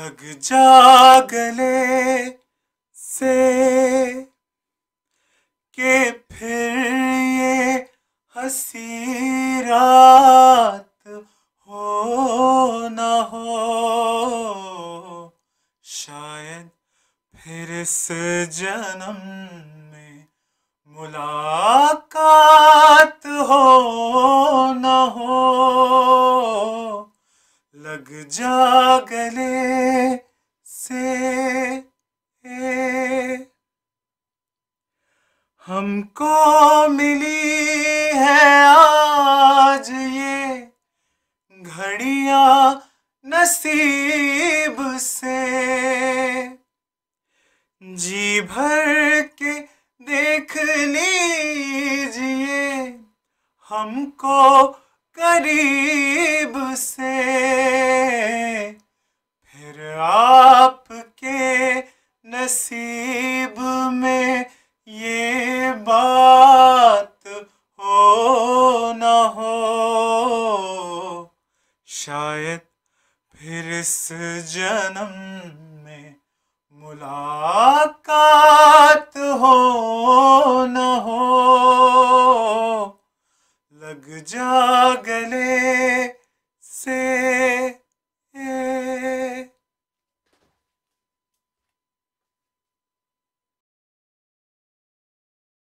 लग जागले से के फिर ये हसी रात हो न हो शायद फिर इस जन्म में मुलाकात हो न हो लग जागले गले से हमको मिली है आज ये घड़िया नसीब से जी भर के देख लीजिए हमको करीब से नसीब में ये बात हो न हो शायद फिर इस जन्म में मुलाकात हो न हो लग जा गले से